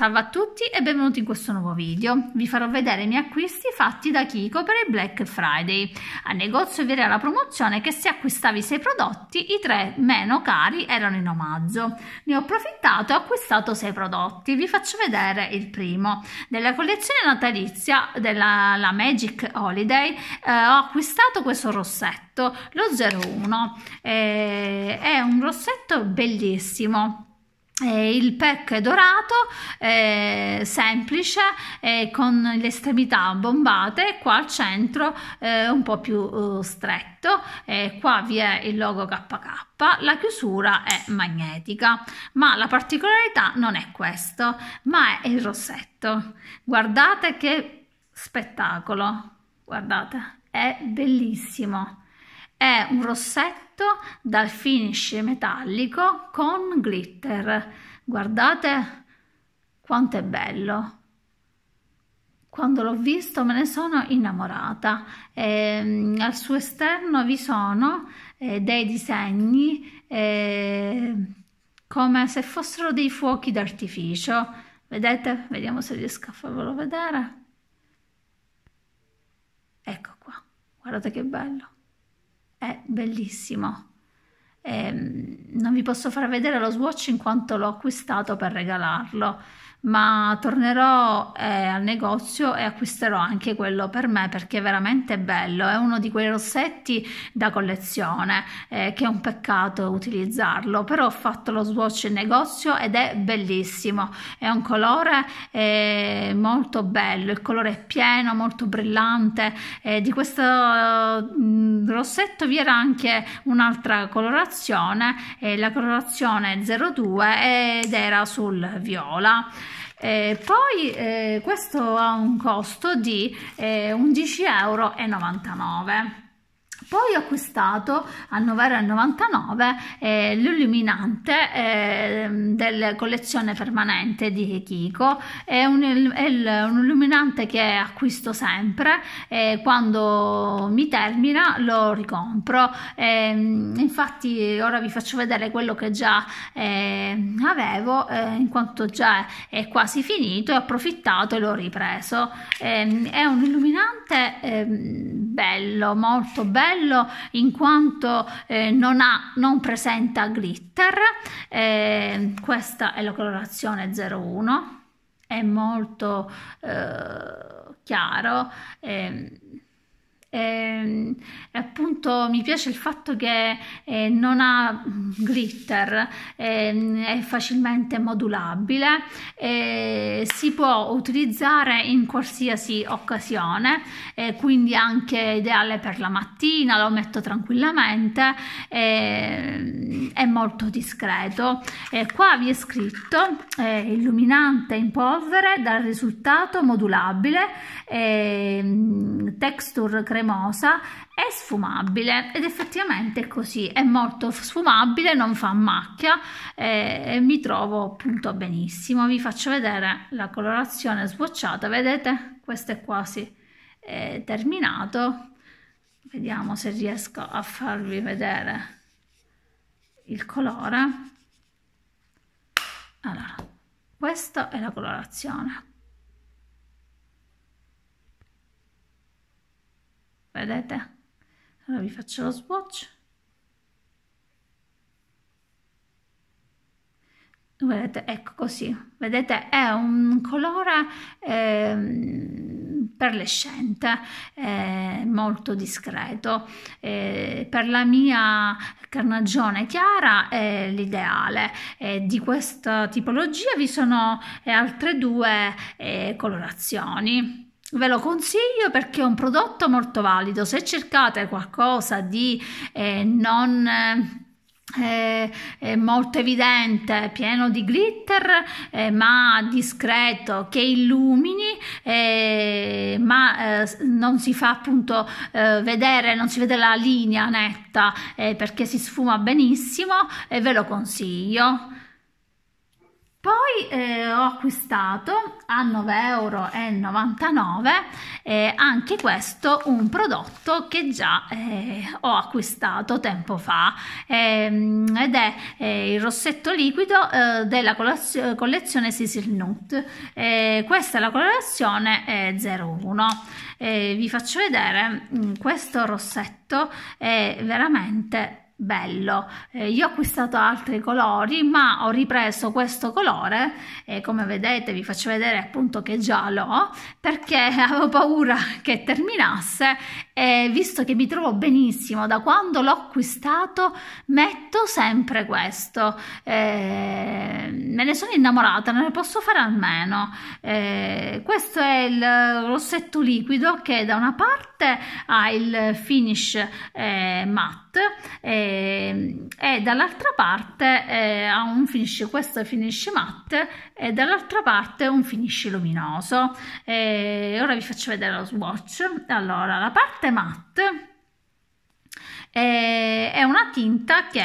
Salve a tutti e benvenuti in questo nuovo video. Vi farò vedere i miei acquisti fatti da Kiko per il Black Friday. Al negozio vi era la promozione che se acquistavi 6 prodotti, i 3 meno cari erano in omaggio. Ne ho approfittato e ho acquistato 6 prodotti. Vi faccio vedere il primo. Nella collezione natalizia della Magic Holiday eh, ho acquistato questo rossetto, lo 01. Eh, è un rossetto bellissimo eh, il pec è dorato, eh, semplice, eh, con le estremità bombate, qua al centro eh, un po' più eh, stretto, qua vi è il logo KK, la chiusura è magnetica, ma la particolarità non è questo, ma è il rossetto. Guardate che spettacolo, guardate, è bellissimo. È un rossetto dal finish metallico con glitter. Guardate quanto è bello. Quando l'ho visto me ne sono innamorata. E, ehm, al suo esterno vi sono eh, dei disegni eh, come se fossero dei fuochi d'artificio. Vedete? Vediamo se riesco a farvelo vedere. Ecco qua, guardate che bello è bellissimo. E ehm, non vi posso far vedere lo Swatch in quanto l'ho acquistato per regalarlo ma tornerò eh, al negozio e acquisterò anche quello per me perché è veramente bello, è uno di quei rossetti da collezione eh, che è un peccato utilizzarlo, però ho fatto lo swatch in negozio ed è bellissimo, è un colore eh, molto bello, il colore è pieno, molto brillante, eh, di questo mm, rossetto vi era anche un'altra colorazione, eh, la colorazione 02 eh, ed era sul viola. Eh, poi eh, questo ha un costo di eh, 11,99 euro. Poi ho acquistato a 9,99 eh, l'illuminante eh, della collezione permanente di Kiko. È un, è un illuminante che acquisto sempre e eh, quando mi termina lo ricompro. E, ehm, infatti ora vi faccio vedere quello che già ehm, eh, avevo in quanto già è quasi finito e ho approfittato e l'ho ripreso. Ehm, è un illuminante bello, molto bello bello in quanto eh, non, ha, non presenta glitter, eh, questa è la colorazione 01, è molto eh, chiaro ehm, eh, appunto mi piace il fatto che eh, non ha glitter, eh, è facilmente modulabile, eh, si può utilizzare in qualsiasi occasione, eh, quindi anche ideale per la mattina, lo metto tranquillamente, ehm, è molto discreto. qua vi è scritto eh, illuminante in polvere dal risultato modulabile, ehm, texture creativa cremosa è sfumabile ed effettivamente è così, è molto sfumabile, non fa macchia e mi trovo appunto benissimo. Vi faccio vedere la colorazione sbocciata, vedete? Questo è quasi eh, terminato. Vediamo se riesco a farvi vedere il colore. Allora, questa è la colorazione. vedete? Allora vi faccio lo swatch. Vedete, ecco così, vedete è un colore eh, perlescente, eh, molto discreto, eh, per la mia carnagione chiara è l'ideale, di questa tipologia vi sono eh, altre due eh, colorazioni. Ve lo consiglio perché è un prodotto molto valido. Se cercate qualcosa di eh, non... Eh, eh, eh molto evidente, pieno di glitter, eh, ma discreto, che illumini, eh, ma eh, non si fa appunto vedere, non si vede la linea netta perché si sfuma benissimo e ve lo consiglio. Poi eh, ho acquistato a 9,99 euro eh, anche questo un prodotto che già eh, ho acquistato tempo fa ehm, ed è eh, il rossetto liquido eh, della collezione Sisil Nut. Eh, questa è la colorazione 01. vi faccio vedere mm, questo rossetto è veramente bello eh, io ho acquistato altri colori ma ho ripreso questo colore e come vedete vi faccio vedere appunto che già l'ho perché avevo paura che terminasse e visto che mi trovo benissimo da quando l'ho acquistato metto sempre questo eh, me ne sono innamorata non ne posso fare almeno eh, questo è il rossetto liquido che da una parte ha il finish eh, matte e, dall'altra parte eh, ha un finish, questo finish matte e dall'altra parte un finish luminoso. E ora vi faccio vedere lo swatch. Allora, la parte matte eh, è una tinta che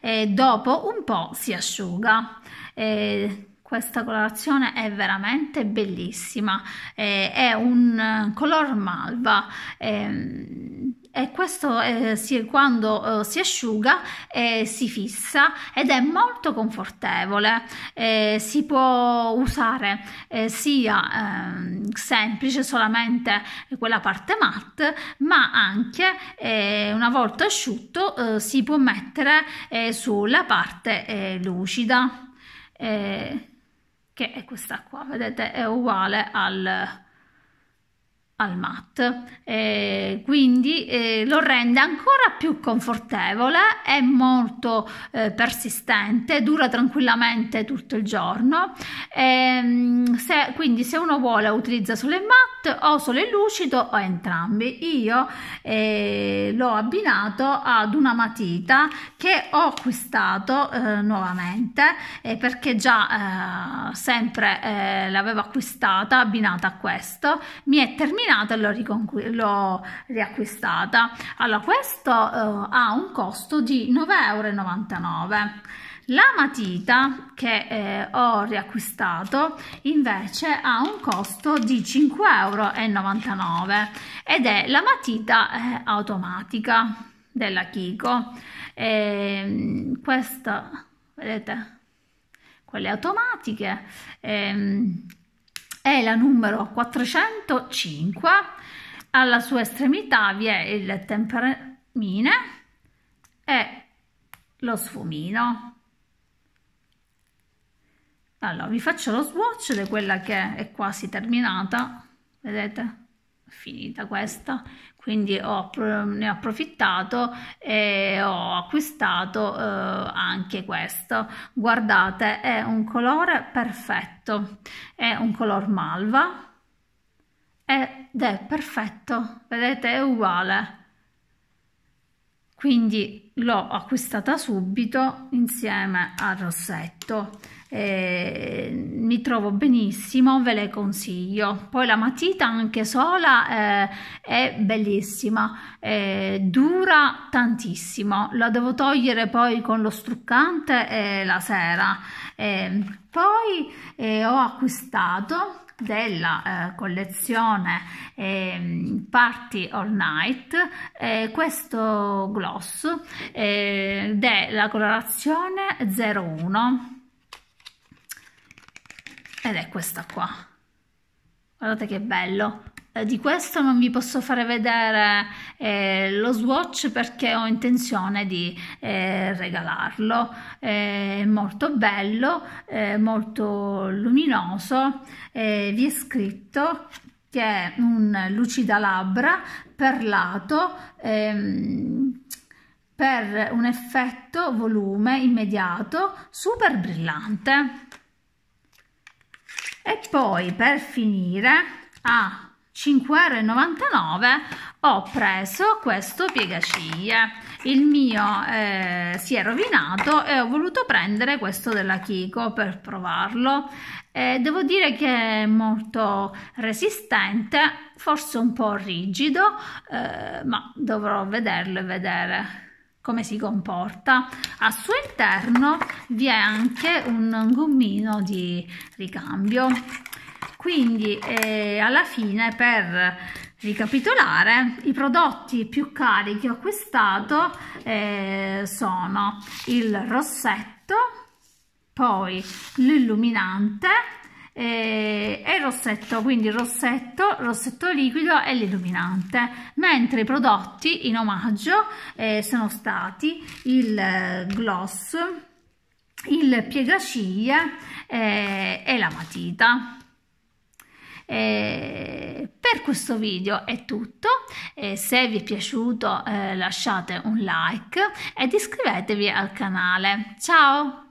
eh, dopo un po' si asciuga. Eh, questa colorazione è veramente bellissima, eh, è un eh, color malva ehm, e questo eh, si, quando eh, si asciuga eh, si fissa ed è molto confortevole eh, si può usare eh, sia ehm, semplice solamente quella parte matte ma anche eh, una volta asciutto si può mettere sulla parte lucida che è questa qua vedete è uguale al al mat eh, quindi eh, lo rende ancora più confortevole è molto eh, persistente dura tranquillamente tutto il giorno ehm, se, quindi se uno vuole utilizza solo il mat o solo il lucido o entrambi io eh, l'ho abbinato ad una matita che ho acquistato eh, nuovamente eh, perché già sempre l'avevo acquistata abbinata a questo mi è terminata terminata e l'ho, l'ho riacquistata. Allora, questo eh, ha un costo di 9,99 euro. La matita che eh, ho riacquistato invece ha un costo di 5,99 euro ed è la matita eh, automatica della Kiko. E, ehm, questa, vedete, quelle automatiche. Ehm, è la numero 405, alla sua estremità vi è il temperamine e lo sfumino. Allora, vi faccio lo swatch di quella che è quasi terminata, vedete? finita questa quindi ho, ne ho approfittato e ho acquistato eh, anche questo guardate è un colore perfetto è un color malva ed è perfetto vedete è uguale quindi l'ho acquistata subito insieme al rossetto eh, mi trovo benissimo ve le consiglio poi la matita anche sola eh, è bellissima eh, dura tantissimo la devo togliere poi con lo struccante la sera ehm, poi eh, ho acquistato della eh, collezione eh, Party All Night eh, questo gloss eh, della colorazione 01 ed è questa qua guardate che bello eh, di questo non vi posso fare vedere eh, lo swatch perché ho intenzione di eh, regalarlo è molto bello molto luminoso vi è scritto che è un labbra perlato ehm, per un effetto volume immediato super brillante e poi per finire ha ah, 5,99€ ho preso questo piegaciglia. il mio eh, si è rovinato e ho voluto prendere questo della Kiko per provarlo eh, devo dire che è molto resistente forse un po' rigido eh, ma dovrò vederlo e vedere come si comporta al suo interno vi è anche un gommino di ricambio quindi eh, alla fine per ricapitolare i prodotti più cari che ho acquistato eh, sono il rossetto poi l'illuminante eh, e, il rossetto, quindi il rossetto, rossetto liquido e l'illuminante, mentre i prodotti in omaggio eh, sono stati il eh, gloss, il piegaciglia eh, e la matita. Eh, per questo video è tutto, eh, se vi è piaciuto eh, lasciate un like ed iscrivetevi al canale. Ciao!